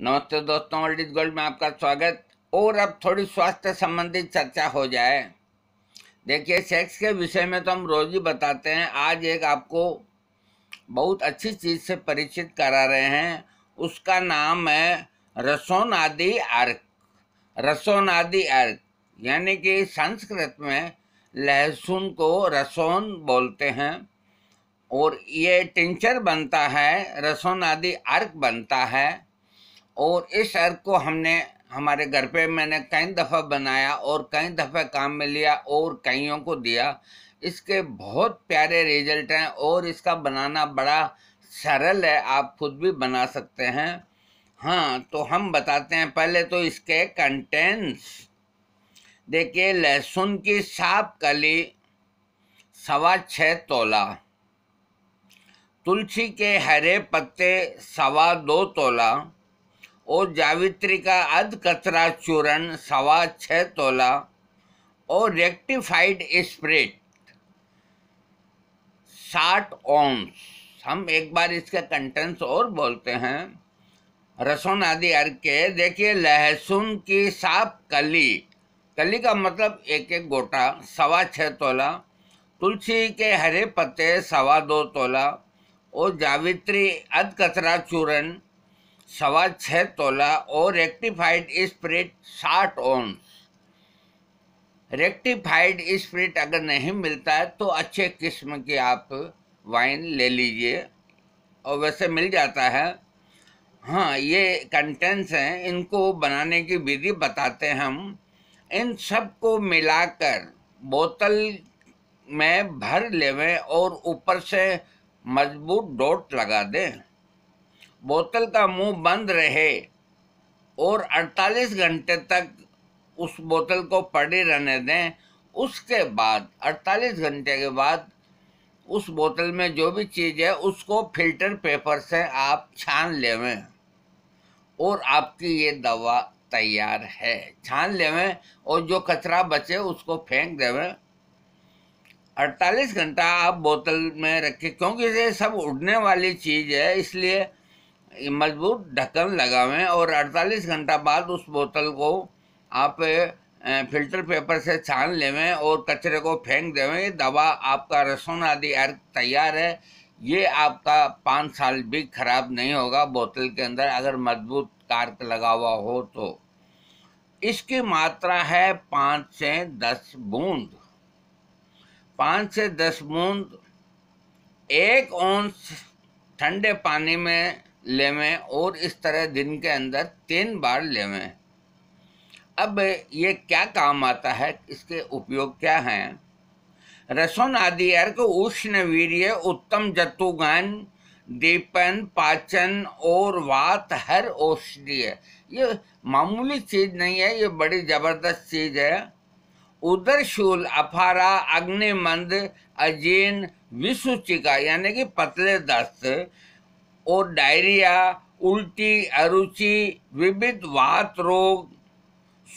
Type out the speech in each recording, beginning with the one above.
नमस्ते दोस्तों old is gold में आपका स्वागत और अब थोड़ी स्वास्थ्य संबंधित चर्चा हो जाए देखिए सेक्स के विषय में तो हम रोज ही बताते हैं आज एक आपको बहुत अच्छी चीज़ से परिचित करा रहे हैं उसका नाम है रसोनादि अर्क रसोनादि अर्क यानी कि संस्कृत में लहसुन को रसोन बोलते हैं और ये टिंचर बनता है रसोनादि अर्क बनता है और इस अर्क को हमने हमारे घर पे मैंने कई दफ़ा बनाया और कई दफ़ा काम में लिया और कईयों को दिया इसके बहुत प्यारे रिजल्ट हैं और इसका बनाना बड़ा सरल है आप खुद भी बना सकते हैं हाँ तो हम बताते हैं पहले तो इसके कंटेंट्स देखिए लहसुन की साफ कली सवा छः तोला तुलसी के हरे पत्ते सवा दो तोला और जावित्री का अध कचरा चूरण सवा छः तोला और रेक्टिफाइड स्प्रिट साठ ओम्स हम एक बार इसके कंटेंट्स और बोलते हैं रसोन आदि अर्घ के देखिए लहसुन की साफ कली कली का मतलब एक एक गोटा सवा छः तोला तुलसी के हरे पत्ते सवा दो तोला और जावित्री अध कचरा चूरण सवा छः तोला और रेक्टिफाइड स्प्रिट साठ ओन्स रेक्टिफाइड स्प्रिट अगर नहीं मिलता है तो अच्छे किस्म की आप वाइन ले लीजिए और वैसे मिल जाता है हाँ ये कंटेंट्स हैं इनको बनाने की विधि बताते हैं हम इन सब को मिलाकर बोतल में भर लेवें और ऊपर से मजबूत डोट लगा दें बोतल का मुंह बंद रहे और 48 घंटे तक उस बोतल को पड़ी रहने दें उसके बाद 48 घंटे के बाद उस बोतल में जो भी चीज़ है उसको फिल्टर पेपर से आप छान लेवें और आपकी ये दवा तैयार है छान लेवें और जो कचरा बचे उसको फेंक देवें 48 घंटा आप बोतल में रखें क्योंकि ये सब उड़ने वाली चीज़ है इसलिए मजबूत ढक्कन लगावें और 48 घंटा बाद उस बोतल को आप फिल्टर पेपर से छान लेवें और कचरे को फेंक देवें दवा आपका रसोन आदि अर्क तैयार है ये आपका पाँच साल भी खराब नहीं होगा बोतल के अंदर अगर मजबूत कार्क लगा हुआ हो तो इसकी मात्रा है पाँच से दस बूंद पाँच से दस बूंद एक ओंस ठंडे पानी में लेवें और इस तरह दिन के अंदर तीन बार लेवें अब ये क्या काम आता है इसके उपयोग क्या हैं रसोन आदि अर्क उष्ण वीर्य उत्तम जतुगन दीपन पाचन और वात हर औषधीय ये मामूली चीज़ नहीं है ये बड़ी ज़बरदस्त चीज़ है उदर शूल अफारा अग्निमंद अजीन विसुचिका यानी कि पतले दस्त और डायरिया उल्टी अरुचि विविध वात रोग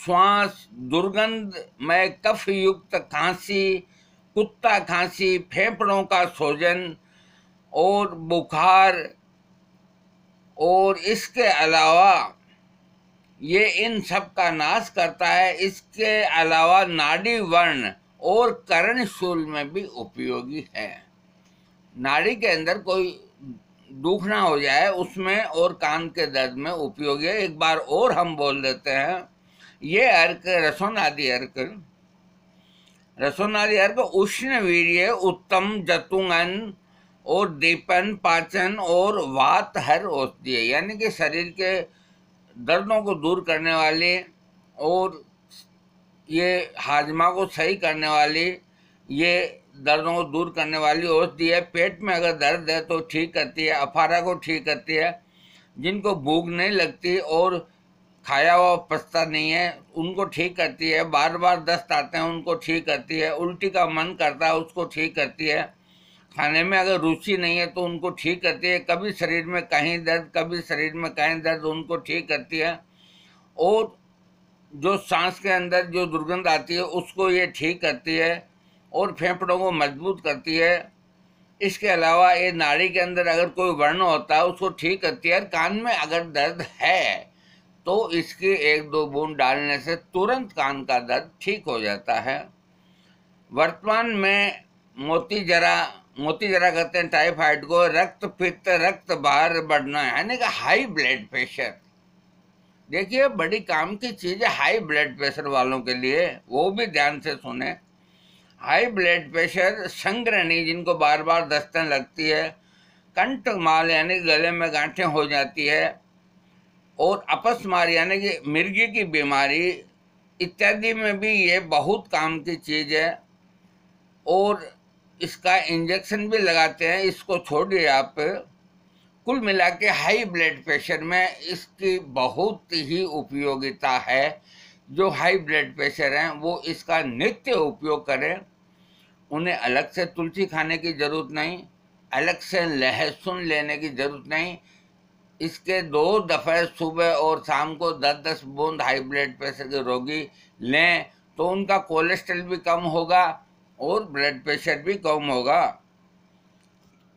श्वास दुर्गंध में कफ युक्त खांसी कुत्ता खांसी फेफड़ों का सोजन और बुखार और इसके अलावा ये इन सब का नाश करता है इसके अलावा नाड़ी वर्ण और करण शूल में भी उपयोगी है नाड़ी के अंदर कोई दूखना हो जाए उसमें और कान के दर्द में उपयोगी है एक बार और हम बोल देते हैं ये अर्क रसोनादि अर्क रसोनादि अर्क उष्ण वीर्य उत्तम जतुंगन और दीपन पाचन और वात हर औषधि यानी कि शरीर के दर्दों को दूर करने वाले और ये हाजमा को सही करने वाली ये दर्दों को दूर करने वाली औषधि है पेट में अगर दर्द है तो ठीक करती है अफारा को ठीक करती है जिनको भूख नहीं लगती और खाया हुआ पछता नहीं है उनको ठीक करती है बार बार दस्त आते हैं उनको ठीक करती है उल्टी का मन करता है उसको ठीक करती है खाने में अगर रुचि नहीं है तो उनको ठीक करती है कभी शरीर में कहीं दर्द कभी शरीर में कहीं दर्द उनको ठीक करती है और जो सांस के अंदर जो दुर्गंध आती है उसको ये ठीक करती है और फेफड़ों को मजबूत करती है इसके अलावा ये नाड़ी के अंदर अगर कोई वर्ण होता है उसको ठीक करती है कान में अगर दर्द है तो इसके एक दो बूंद डालने से तुरंत कान का दर्द ठीक हो जाता है वर्तमान में मोती जरा मोती जरा कहते हैं टाइफाइड को रक्त पित्त रक्त बाहर बढ़ना यानी कि हाई ब्लड प्रेशर देखिए बड़ी काम की चीज़ है हाई ब्लड प्रेशर वालों के लिए वो भी ध्यान से सुने हाई ब्लड प्रेशर संग्रहणी जिनको बार बार दस्तन लगती है कंठ माल यानी गले में गांठें हो जाती है और अपस्मार यानी कि मिर्गी की बीमारी इत्यादि में भी ये बहुत काम की चीज़ है और इसका इंजेक्शन भी लगाते हैं इसको छोड़िए आप कुल मिला के हाई ब्लड प्रेशर में इसकी बहुत ही उपयोगिता है जो हाई ब्लड प्रेशर हैं वो इसका नित्य उपयोग करें उन्हें अलग से तुलसी खाने की ज़रूरत नहीं अलग से लहसुन लेने की ज़रूरत नहीं इसके दो दफ़े सुबह और शाम को दस दस बूंद हाई ब्लड प्रेशर के रोगी लें तो उनका कोलेस्ट्रॉल भी कम होगा और ब्लड प्रेशर भी कम होगा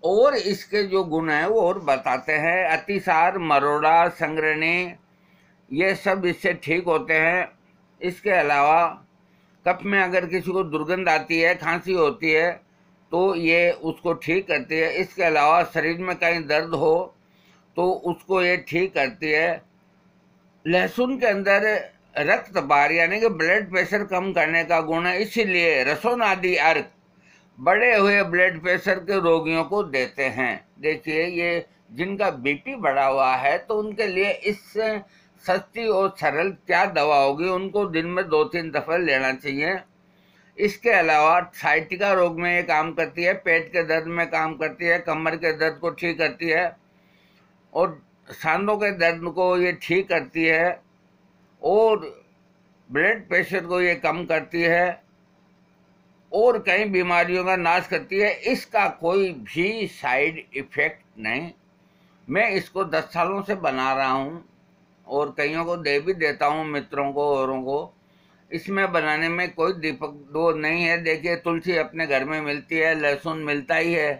और इसके जो गुण हैं वो और बताते हैं अतिसार मरोड़ा संग्रहणी ये सब इससे ठीक होते हैं इसके अलावा कप में अगर किसी को दुर्गंध आती है खांसी होती है तो ये उसको ठीक करती है इसके अलावा शरीर में कहीं दर्द हो तो उसको ये ठीक करती है लहसुन के अंदर रक्त बार यानी कि ब्लड प्रेशर कम करने का गुण है इसीलिए रसोन आदि अर्क बढ़े हुए ब्लड प्रेशर के रोगियों को देते हैं देखिए ये जिनका बीपी बढ़ा हुआ है तो उनके लिए इस सस्ती और सरल क्या दवा होगी उनको दिन में दो तीन दफ़े लेना चाहिए इसके अलावा साइटिका रोग में ये काम करती है पेट के दर्द में काम करती है कमर के दर्द को ठीक करती है और सांदों के दर्द को ये ठीक करती है और ब्लड प्रेशर को ये कम करती है और कई बीमारियों का नाश करती है इसका कोई भी साइड इफ़ेक्ट नहीं मैं इसको दस सालों से बना रहा हूँ और कईयों को दे भी देता हूँ मित्रों को औरों को इसमें बनाने में कोई दीपक दो नहीं है देखिए तुलसी अपने घर में मिलती है लहसुन मिलता ही है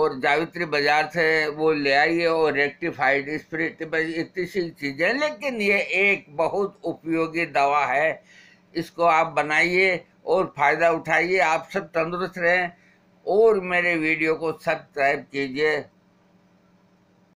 और जावित्री बाज़ार से वो ले आई है और रेक्टिफाइड स्प्रिट इतनी सी चीज़ें लेकिन ये एक बहुत उपयोगी दवा है इसको आप बनाइए और फ़ायदा उठाइए आप सब तंदुरुस्त रहें और मेरे वीडियो को सब्सक्राइब कीजिए